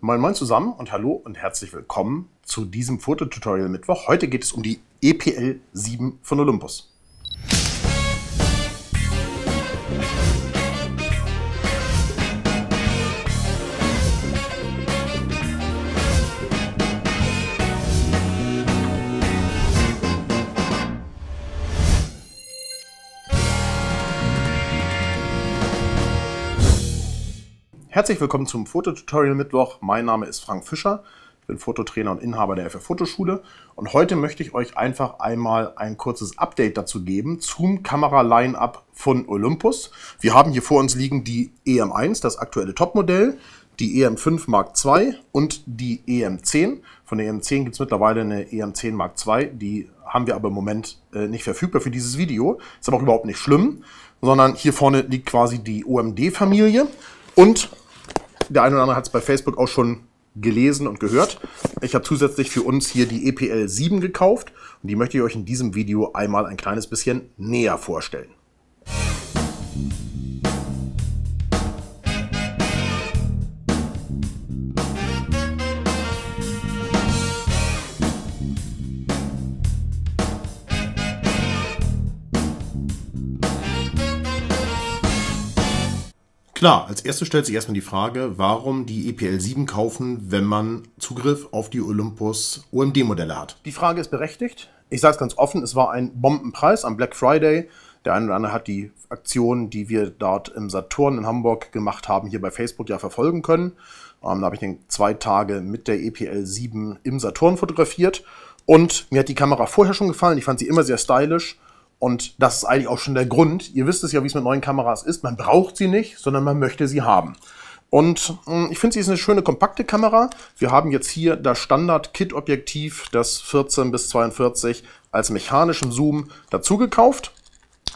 Moin Moin zusammen und hallo und herzlich willkommen zu diesem Fototutorial Mittwoch. Heute geht es um die EPL 7 von Olympus. Herzlich willkommen zum Fototutorial Mittwoch. Mein Name ist Frank Fischer. Ich bin Fototrainer und Inhaber der FF Fotoschule. Und heute möchte ich euch einfach einmal ein kurzes Update dazu geben zum Kamera-Line-Up von Olympus. Wir haben hier vor uns liegen die EM1, das aktuelle Topmodell, die EM5 Mark II und die EM10. Von der EM10 gibt es mittlerweile eine EM10 Mark II. Die haben wir aber im Moment äh, nicht verfügbar für dieses Video. Ist aber auch überhaupt nicht schlimm, sondern hier vorne liegt quasi die OMD-Familie. Und der eine oder andere hat es bei Facebook auch schon gelesen und gehört. Ich habe zusätzlich für uns hier die EPL 7 gekauft und die möchte ich euch in diesem Video einmal ein kleines bisschen näher vorstellen. Klar, als erstes stellt sich erstmal die Frage, warum die EPL 7 kaufen, wenn man Zugriff auf die Olympus OMD-Modelle hat. Die Frage ist berechtigt. Ich sage es ganz offen, es war ein Bombenpreis am Black Friday. Der eine oder andere hat die Aktion, die wir dort im Saturn in Hamburg gemacht haben, hier bei Facebook ja verfolgen können. Ähm, da habe ich den zwei Tage mit der EPL 7 im Saturn fotografiert. Und mir hat die Kamera vorher schon gefallen. Ich fand sie immer sehr stylisch. Und das ist eigentlich auch schon der Grund. Ihr wisst es ja, wie es mit neuen Kameras ist. Man braucht sie nicht, sondern man möchte sie haben. Und mh, hm, ich finde, sie ist eine schöne kompakte Kamera. Wir haben jetzt hier das Standard-Kit-Objektiv, das 14 bis 42 als mechanischem Zoom dazu gekauft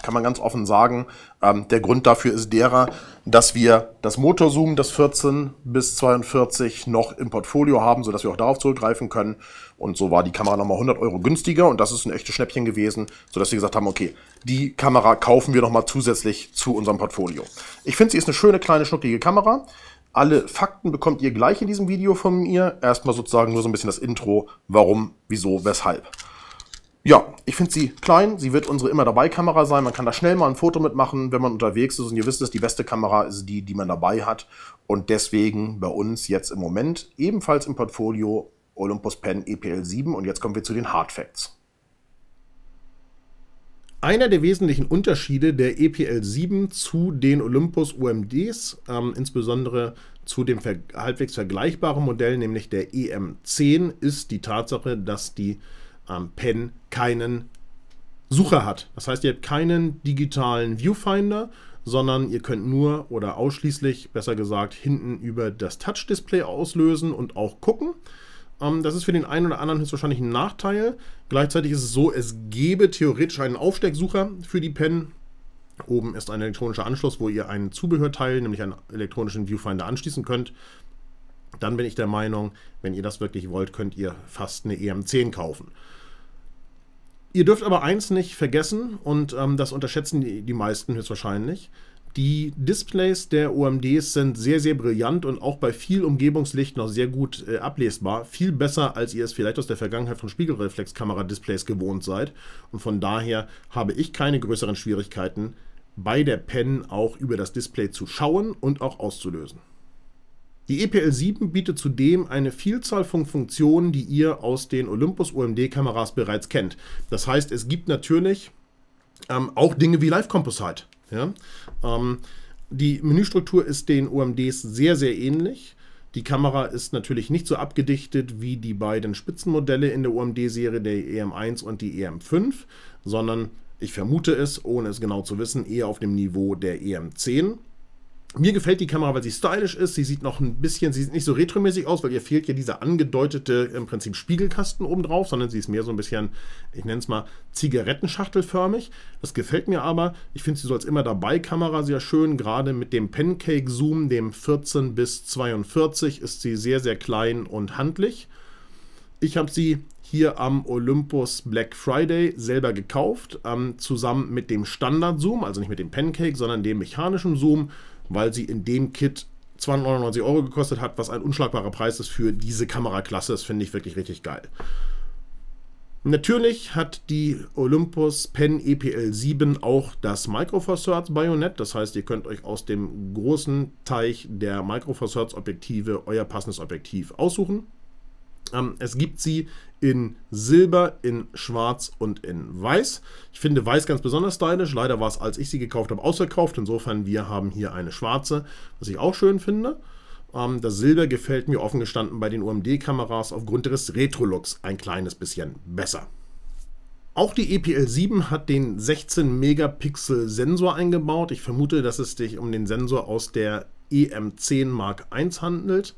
kann man ganz offen sagen. Ähm, der Grund dafür ist derer, dass wir das Motorzoom, das 14 bis 42 noch im Portfolio haben, sodass wir auch darauf zurückgreifen können. Und so war die Kamera nochmal 100 Euro günstiger und das ist ein echtes Schnäppchen gewesen, sodass wir gesagt haben, okay, die Kamera kaufen wir nochmal zusätzlich zu unserem Portfolio. Ich finde, sie ist eine schöne, kleine, schnucklige Kamera. Alle Fakten bekommt ihr gleich in diesem Video von mir. Erstmal sozusagen nur so ein bisschen das Intro, warum, wieso, weshalb ja, ich finde sie klein. Sie wird unsere immer dabei Kamera sein. Man kann da schnell mal ein Foto mitmachen, wenn man unterwegs ist. Und ihr wisst es, die beste Kamera ist die, die man dabei hat. Und deswegen bei uns jetzt im Moment ebenfalls im Portfolio Olympus Pen EPL 7. Und jetzt kommen wir zu den Hard Facts. Einer der wesentlichen Unterschiede der EPL 7 zu den Olympus UMDs, ähm, insbesondere zu dem halbwegs vergleichbaren Modell, nämlich der EM10, ist die Tatsache, dass die ähm, Pen keinen Sucher hat. Das heißt, ihr habt keinen digitalen Viewfinder, sondern ihr könnt nur oder ausschließlich, besser gesagt, hinten über das Touch-Display auslösen und auch gucken. Ähm, das ist für den einen oder anderen höchstwahrscheinlich ein Nachteil. Gleichzeitig ist es so, es gäbe theoretisch einen Aufstecksucher für die Pen. Oben ist ein elektronischer Anschluss, wo ihr einen Zubehörteil, nämlich einen elektronischen Viewfinder anschließen könnt dann bin ich der Meinung, wenn ihr das wirklich wollt, könnt ihr fast eine EM10 kaufen. Ihr dürft aber eins nicht vergessen, und ähm, das unterschätzen die, die meisten höchstwahrscheinlich. Die Displays der OMDs sind sehr, sehr brillant und auch bei viel Umgebungslicht noch sehr gut äh, ablesbar. Viel besser, als ihr es vielleicht aus der Vergangenheit von Spiegelreflexkamera-Displays gewohnt seid. Und von daher habe ich keine größeren Schwierigkeiten, bei der Pen auch über das Display zu schauen und auch auszulösen. Die EPL 7 bietet zudem eine Vielzahl von Funktionen, die ihr aus den Olympus OMD-Kameras bereits kennt. Das heißt, es gibt natürlich ähm, auch Dinge wie Live Composite. Ja? Ähm, die Menüstruktur ist den OMDs sehr, sehr ähnlich. Die Kamera ist natürlich nicht so abgedichtet wie die beiden Spitzenmodelle in der OMD-Serie, der EM1 und die EM5, sondern ich vermute es, ohne es genau zu wissen, eher auf dem Niveau der EM10. Mir gefällt die Kamera, weil sie stylisch ist. Sie sieht noch ein bisschen, sie sieht nicht so retromäßig aus, weil ihr fehlt ja dieser angedeutete im Prinzip Spiegelkasten obendrauf, sondern sie ist mehr so ein bisschen, ich nenne es mal, Zigarettenschachtelförmig. Das gefällt mir aber. Ich finde sie so als immer dabei Kamera sehr schön. Gerade mit dem Pancake Zoom, dem 14 bis 42, ist sie sehr, sehr klein und handlich. Ich habe sie hier am Olympus Black Friday selber gekauft, ähm, zusammen mit dem Standard Zoom, also nicht mit dem Pancake, sondern dem mechanischen Zoom weil sie in dem Kit 299 Euro gekostet hat, was ein unschlagbarer Preis ist für diese Kameraklasse. Das finde ich wirklich richtig geil. Natürlich hat die Olympus Pen EPL 7 auch das Micro Four Thirds Bajonett. Das heißt, ihr könnt euch aus dem großen Teich der Micro Four Thirds Objektive euer passendes Objektiv aussuchen. Ähm, es gibt sie in Silber, in Schwarz und in Weiß. Ich finde Weiß ganz besonders stylisch. Leider war es, als ich sie gekauft habe, ausverkauft. Insofern, wir haben hier eine schwarze, was ich auch schön finde. Ähm, das Silber gefällt mir offen gestanden bei den UMD-Kameras aufgrund ihres Retrolooks ein kleines bisschen besser. Auch die EPL7 hat den 16-Megapixel-Sensor eingebaut. Ich vermute, dass es sich um den Sensor aus der EM10 Mark I handelt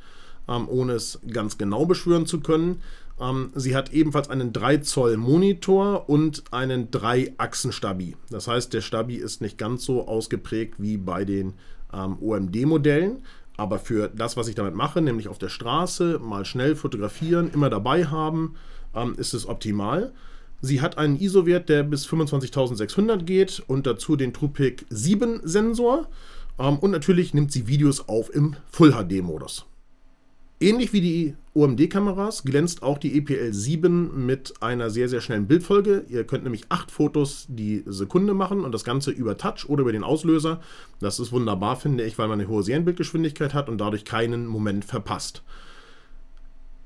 ähm, ohne es ganz genau beschwören zu können. Ähm, sie hat ebenfalls einen 3 Zoll Monitor und einen 3 Achsen Stabi. Das heißt, der Stabi ist nicht ganz so ausgeprägt wie bei den ähm, OMD-Modellen. Aber für das, was ich damit mache, nämlich auf der Straße mal schnell fotografieren, immer dabei haben, ähm, ist es optimal. Sie hat einen ISO-Wert, der bis 25.600 geht und dazu den Trupic 7 Sensor. Ähm, und natürlich nimmt sie Videos auf im Full HD-Modus. Ähnlich wie die OMD-Kameras glänzt auch die EPL-7 mit einer sehr, sehr schnellen Bildfolge. Ihr könnt nämlich acht Fotos die Sekunde machen und das Ganze über Touch oder über den Auslöser. Das ist wunderbar, finde ich, weil man eine hohe Serienbildgeschwindigkeit hat und dadurch keinen Moment verpasst.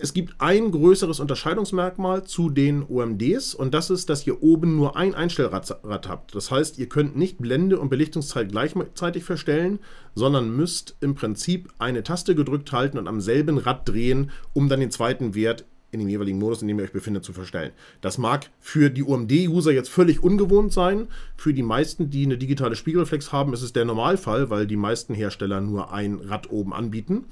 Es gibt ein größeres Unterscheidungsmerkmal zu den OMDs und das ist, dass ihr oben nur ein Einstellrad habt. Das heißt, ihr könnt nicht Blende und Belichtungszeit gleichzeitig verstellen, sondern müsst im Prinzip eine Taste gedrückt halten und am selben Rad drehen, um dann den zweiten Wert in dem jeweiligen Modus, in dem ihr euch befindet, zu verstellen. Das mag für die UMD-User jetzt völlig ungewohnt sein. Für die meisten, die eine digitale Spiegelreflex haben, ist es der Normalfall, weil die meisten Hersteller nur ein Rad oben anbieten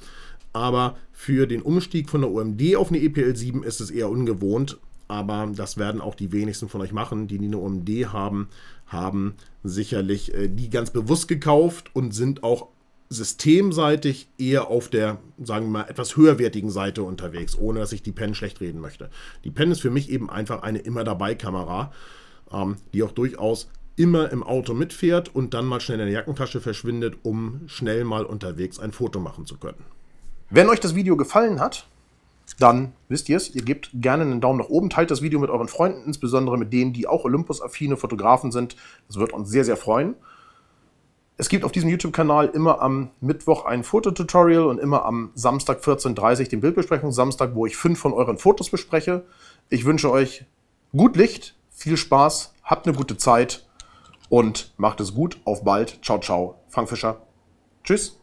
aber für den Umstieg von der OMD auf eine EPL 7 ist es eher ungewohnt. Aber das werden auch die wenigsten von euch machen, die, die eine OMD haben, haben sicherlich äh, die ganz bewusst gekauft und sind auch systemseitig eher auf der, sagen wir mal, etwas höherwertigen Seite unterwegs, ohne dass ich die Pen schlecht reden möchte. Die Pen ist für mich eben einfach eine immer dabei Kamera, ähm, die auch durchaus immer im Auto mitfährt und dann mal schnell in der Jackentasche verschwindet, um schnell mal unterwegs ein Foto machen zu können. Wenn euch das Video gefallen hat, dann wisst ihr es, ihr gebt gerne einen Daumen nach oben, teilt das Video mit euren Freunden, insbesondere mit denen, die auch Olympus-affine Fotografen sind. Das wird uns sehr, sehr freuen. Es gibt auf diesem YouTube-Kanal immer am Mittwoch ein Fototutorial und immer am Samstag 14.30 Uhr den Bildbesprechungssamstag, wo ich fünf von euren Fotos bespreche. Ich wünsche euch gut Licht, viel Spaß, habt eine gute Zeit und macht es gut. Auf bald. Ciao, ciao. Frank Fischer. Tschüss.